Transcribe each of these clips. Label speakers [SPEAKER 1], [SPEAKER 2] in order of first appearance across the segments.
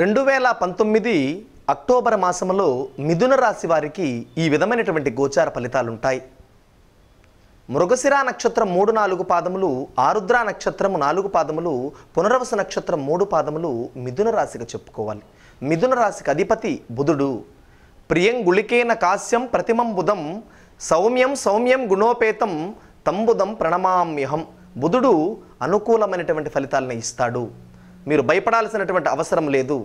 [SPEAKER 1] రెండు వేల పంతొమ్మిది అక్టోబర్ మాసంలో మిథున రాశి వారికి ఈ విధమైనటువంటి గోచార ఫలితాలుంటాయి మృగశిరా నక్షత్రం మూడు నాలుగు పాదములు ఆరుద్ర నక్షత్రం నాలుగు పాదములు పునరవస నక్షత్రం మూడు పాదములు మిథున రాశిగా చెప్పుకోవాలి మిథున రాశికి అధిపతి బుధుడు గుళికేన కాస్యం ప్రతిమం బుధం సౌమ్యం సౌమ్యం గుణోపేతం తంబుదం ప్రణమామ్యహం బుధుడు అనుకూలమైనటువంటి ఫలితాలను ఇస్తాడు మీరు భయపడాల్సినటువంటి అవసరం లేదు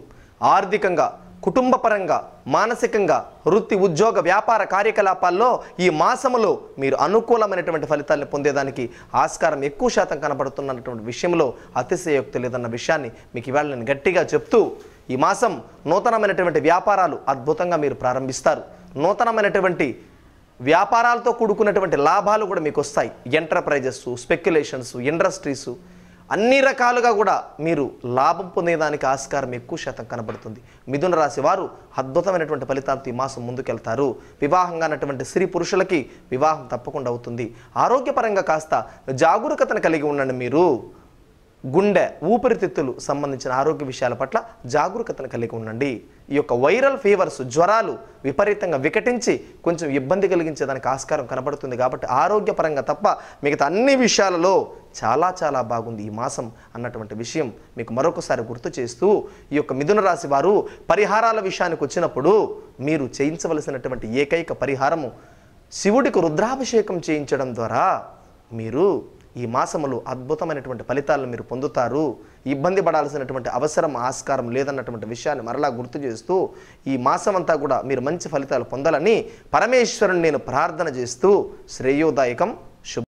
[SPEAKER 1] ఆర్థికంగా కుటుంబపరంగా మానసికంగా వృత్తి ఉద్యోగ వ్యాపార కార్యకలాపాల్లో ఈ మాసములో మీరు అనుకూలమైనటువంటి ఫలితాలను పొందేదానికి ఆస్కారం ఎక్కువ శాతం కనబడుతున్నటువంటి విషయంలో అతిశయోక్తి లేదన్న విషయాన్ని మీకు ఇవాళ నేను గట్టిగా చెప్తూ ఈ మాసం నూతనమైనటువంటి వ్యాపారాలు అద్భుతంగా మీరు ప్రారంభిస్తారు నూతనమైనటువంటి వ్యాపారాలతో కూడుకున్నటువంటి లాభాలు కూడా మీకు వస్తాయి ఎంటర్ప్రైజెస్ స్పెక్యులేషన్స్ ఇండస్ట్రీసు అన్ని రకాలుగా కూడా మీరు లాభం పొందేదానికి ఆస్కారం ఎక్కువ శాతం కనబడుతుంది మిథున రాశి వారు అద్భుతమైనటువంటి ఫలితాలతో ఈ మాసం ముందుకెళ్తారు వివాహంగా ఉన్నటువంటి స్త్రీ పురుషులకి వివాహం తప్పకుండా అవుతుంది ఆరోగ్యపరంగా కాస్త జాగరూకతను కలిగి ఉండండి మీరు గుండె ఊపిరితిత్తులు సంబంధించిన ఆరోగ్య విషయాల పట్ల జాగరూకతను కలిగి ఉండండి ఈ యొక్క వైరల్ ఫీవర్స్ జ్వరాలు విపరీతంగా వికటించి కొంచెం ఇబ్బంది కలిగించే దానికి ఆస్కారం కనబడుతుంది కాబట్టి ఆరోగ్యపరంగా తప్ప మిగతా అన్ని విషయాలలో చాలా చాలా బాగుంది ఈ మాసం అన్నటువంటి విషయం మీకు మరొకసారి గుర్తు చేస్తూ ఈ యొక్క మిథున రాశి వారు పరిహారాల విషయానికి వచ్చినప్పుడు మీరు చేయించవలసినటువంటి ఏకైక పరిహారము శివుడికి రుద్రాభిషేకం చేయించడం ద్వారా మీరు ఈ మాసములు అద్భుతమైనటువంటి ఫలితాలను మీరు పొందుతారు ఇబ్బంది పడాల్సినటువంటి అవసరం ఆస్కారం లేదన్నటువంటి విషయాన్ని మరలా గుర్తు చేస్తూ ఈ మాసం అంతా కూడా మీరు మంచి ఫలితాలు పొందాలని పరమేశ్వరుని నేను ప్రార్థన చేస్తూ శ్రేయోదాయకం